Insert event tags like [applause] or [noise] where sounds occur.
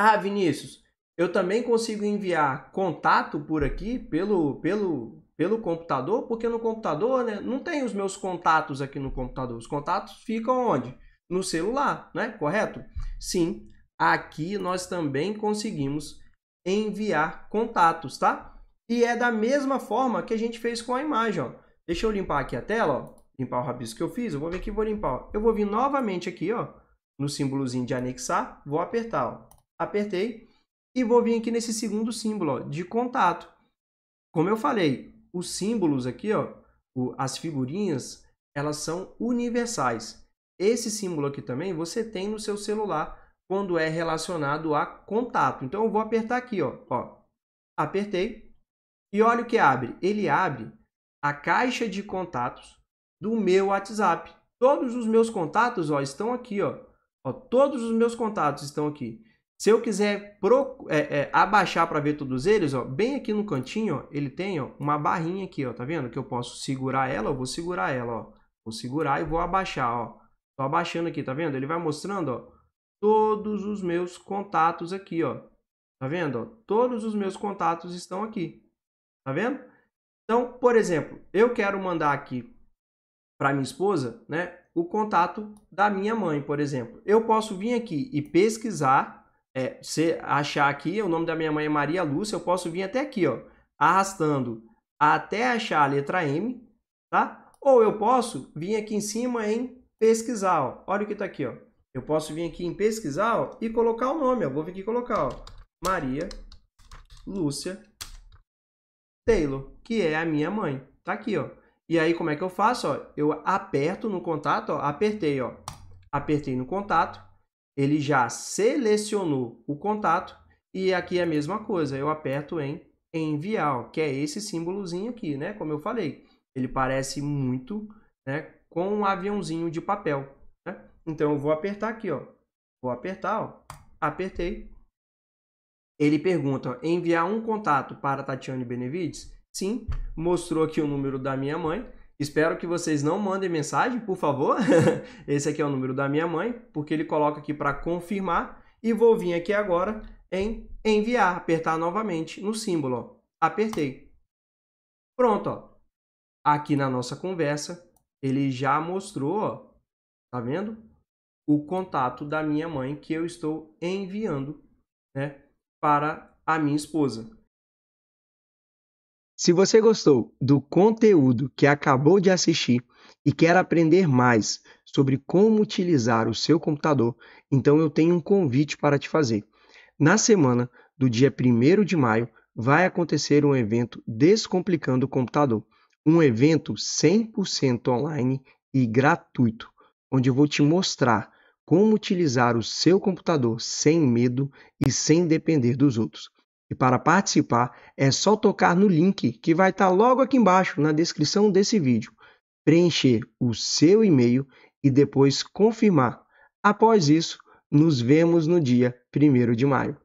Ah, Vinícius, eu também consigo enviar contato por aqui pelo pelo pelo computador, porque no computador, né, não tem os meus contatos aqui no computador. Os contatos ficam onde? No celular, né? Correto? Sim. Aqui nós também conseguimos enviar contatos, tá? E é da mesma forma que a gente fez com a imagem, ó. Deixa eu limpar aqui a tela, ó. Limpar o rabisco que eu fiz. Eu vou vir aqui e vou limpar. Ó. Eu vou vir novamente aqui, ó, no símbolozinho de anexar. Vou apertar, ó apertei e vou vir aqui nesse segundo símbolo ó, de contato. Como eu falei, os símbolos aqui, ó, o, as figurinhas, elas são universais. Esse símbolo aqui também você tem no seu celular quando é relacionado a contato. Então eu vou apertar aqui, ó, ó. Apertei e olha o que abre. Ele abre a caixa de contatos do meu WhatsApp. Todos os meus contatos, ó, estão aqui, ó. ó todos os meus contatos estão aqui. Se eu quiser pro, é, é, abaixar para ver todos eles, ó, bem aqui no cantinho, ó, ele tem ó, uma barrinha aqui, ó, tá vendo? Que eu posso segurar ela, eu vou segurar ela, ó. Vou segurar e vou abaixar, ó. Tô abaixando aqui, tá vendo? Ele vai mostrando, ó, todos os meus contatos aqui, ó. Tá vendo? Ó, todos os meus contatos estão aqui. Tá vendo? Então, por exemplo, eu quero mandar aqui para minha esposa, né, o contato da minha mãe, por exemplo. Eu posso vir aqui e pesquisar é, achar aqui, o nome da minha mãe é Maria Lúcia, eu posso vir até aqui, ó, arrastando até achar a letra M, tá? Ou eu posso vir aqui em cima em pesquisar, ó. Olha o que está aqui, ó. Eu posso vir aqui em pesquisar ó, e colocar o nome, ó. Vou vir aqui colocar, ó, Maria Lúcia Taylor, que é a minha mãe. Tá aqui, ó. E aí, como é que eu faço, ó? Eu aperto no contato, ó. Apertei, ó. Apertei no contato ele já selecionou o contato e aqui é a mesma coisa, eu aperto em enviar, que é esse símbolozinho aqui, né? Como eu falei, ele parece muito né, com um aviãozinho de papel. Né? Então eu vou apertar aqui, ó. Vou apertar, ó. Apertei. Ele pergunta: enviar um contato para Tatiane Benevides? Sim. Mostrou aqui o número da minha mãe. Espero que vocês não mandem mensagem, por favor. [laughs] Esse aqui é o número da minha mãe, porque ele coloca aqui para confirmar. E vou vir aqui agora em enviar, apertar novamente no símbolo. Ó. Apertei. Pronto. Ó. Aqui na nossa conversa, ele já mostrou, ó, tá vendo? O contato da minha mãe que eu estou enviando né, para a minha esposa. Se você gostou do conteúdo que acabou de assistir e quer aprender mais sobre como utilizar o seu computador, então eu tenho um convite para te fazer. Na semana do dia 1 de maio vai acontecer um evento Descomplicando o Computador, um evento 100% online e gratuito, onde eu vou te mostrar como utilizar o seu computador sem medo e sem depender dos outros. E para participar é só tocar no link que vai estar tá logo aqui embaixo na descrição desse vídeo, preencher o seu e-mail e depois confirmar. Após isso, nos vemos no dia 1 de maio.